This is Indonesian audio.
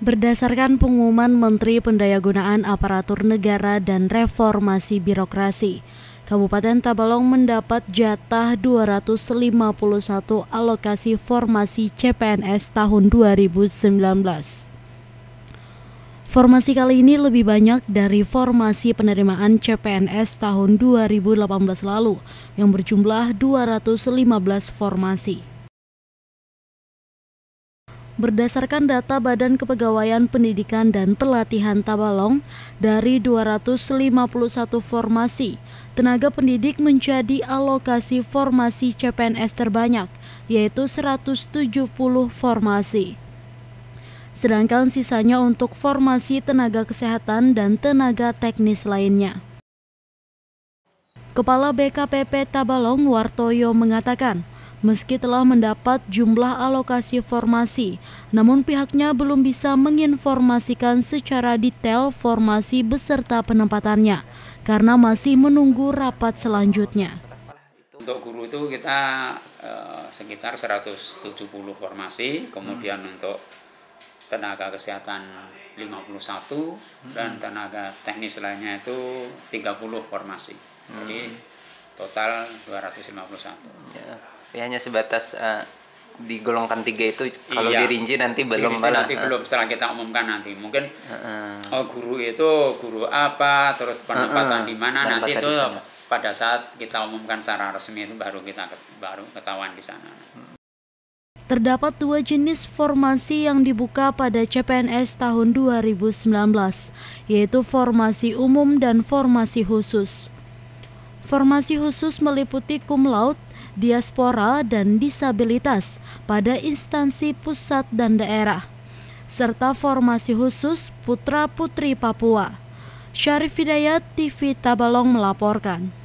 Berdasarkan pengumuman Menteri Pendayagunaan Aparatur Negara dan Reformasi Birokrasi, Kabupaten Tabalong mendapat jatah 251 alokasi formasi CPNS tahun 2019. Formasi kali ini lebih banyak dari formasi penerimaan CPNS tahun 2018 lalu yang berjumlah 215 formasi. Berdasarkan data Badan Kepegawaian Pendidikan dan Pelatihan Tabalong, dari 251 formasi, tenaga pendidik menjadi alokasi formasi CPNS terbanyak, yaitu 170 formasi. Sedangkan sisanya untuk formasi tenaga kesehatan dan tenaga teknis lainnya. Kepala BKPP Tabalong Wartoyo mengatakan, Meski telah mendapat jumlah alokasi formasi, namun pihaknya belum bisa menginformasikan secara detail formasi beserta penempatannya karena masih menunggu rapat selanjutnya. Untuk guru itu kita eh, sekitar 170 formasi, kemudian hmm. untuk tenaga kesehatan 51 hmm. dan tenaga teknis lainnya itu 30 formasi. Hmm. Jadi total 251 ya, ya hanya sebatas uh, di golongan tiga itu kalau iya, dirinci nanti belum dirinci nanti uh, belum setelah kita umumkan nanti mungkin uh, uh, oh guru itu guru apa terus penempatan uh, uh, di mana nanti itu dimana. pada saat kita umumkan secara resmi itu baru kita baru ketahuan di sana terdapat dua jenis formasi yang dibuka pada CPNS tahun 2019, yaitu formasi umum dan formasi khusus. Formasi khusus meliputi kum laut, diaspora, dan disabilitas pada instansi pusat dan daerah, serta formasi khusus putra-putri Papua. Syarif Hidayat, TV Tabalong melaporkan.